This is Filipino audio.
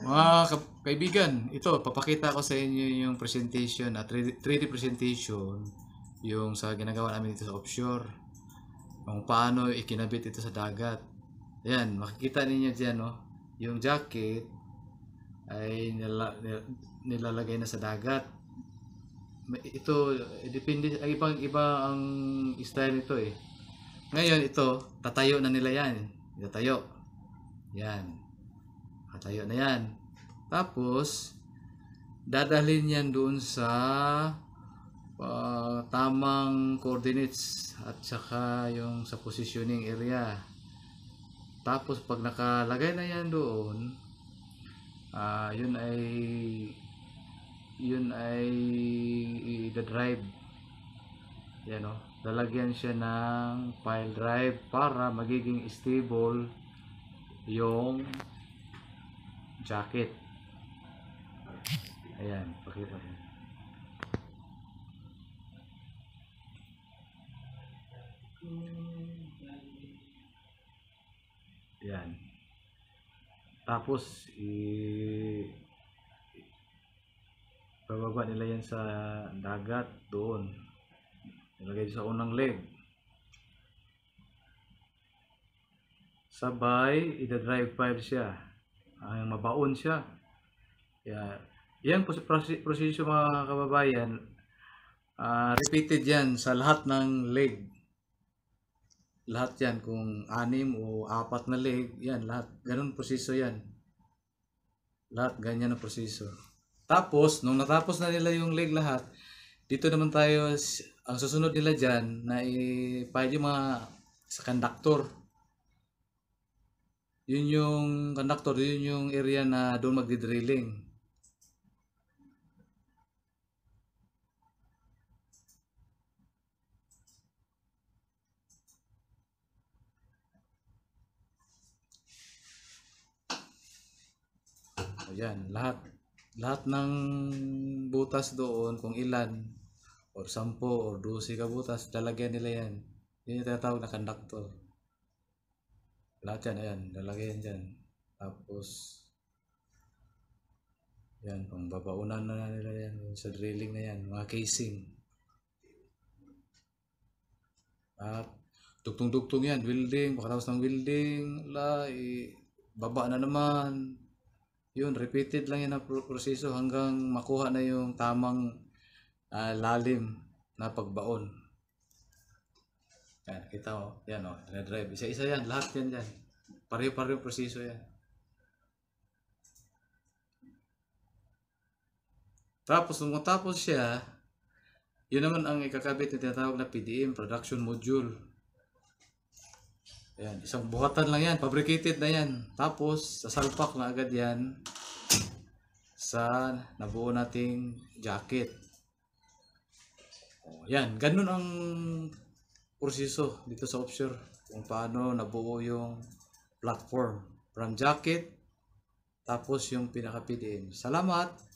Mga ka- kaibigan, ito, papakita ko sa inyo yung presentation, at 3D presentation, yung sa ginagawa namin dito sa offshore. Kung paano ikinabit ito sa dagat. Ayan, makikita ninyo dyan, no? Yung jacket ay nila, nilalagay na sa dagat. Ito, eh, depende, ibang iba ang style nito eh. Ngayon, ito, tatayo na nila yan. Tatayo. Yan. Tatayo na yan. Tapos, dadalhin yan doon sa uh, tamang coordinates at saka yung sa positioning area. Tapos, pag nakalagay na yan doon, uh, yun ay yun ay the drive yan o oh. lalagyan siya ng file drive para magiging stable yung jacket Ayan, pakita ko. Ayan. Tapos, i bababa nila yan sa dagat doon. Nilagay sa unang leg. Sabay, ida-drive 5 siya. Ang mabaon siya. Yeah. Yan proseso mga kababayan, uh, repeated yan sa lahat ng leg. Lahat yan, kung anim o apat na leg, yan lahat. Ganun proseso yan. Lahat ganyan ang proseso. Tapos, nung natapos na nila yung leg lahat, dito naman tayo, ang susunod nila dyan, na i yung mga sa conductor. Yun yung conductor, yun yung area na doon magdi-drilling Ayan, lahat lahat ng butas doon kung ilan or 10 or 12 ka butas, lalagyan nila yan. Yun yung tinatawag na conductor. Lahat yan, ayan, lalagyan dyan. Tapos, yan, pang babaunan na nila yan sa drilling na yan, mga casing. At dugtong-dugtong yan, building, pagkatapos ng building, la, eh, baba na naman yun, repeated lang yan ang proseso hanggang makuha na yung tamang uh, lalim na pagbaon. Yan, kita mo. Yan o, oh, drive. Isa-isa yan, lahat yan yan. Pareho-pareho proseso yan. Tapos, nung tapos siya, yun naman ang ikakabit na tinatawag na PDM, Production Module. Ayan, isang buhatan lang yan. Fabricated na yan. Tapos, sasalpak na agad yan sa nabuo nating jacket. O, oh, yan, ganun ang proseso dito sa offshore. Kung paano nabuo yung platform. From jacket, tapos yung pinaka-PDM. Salamat!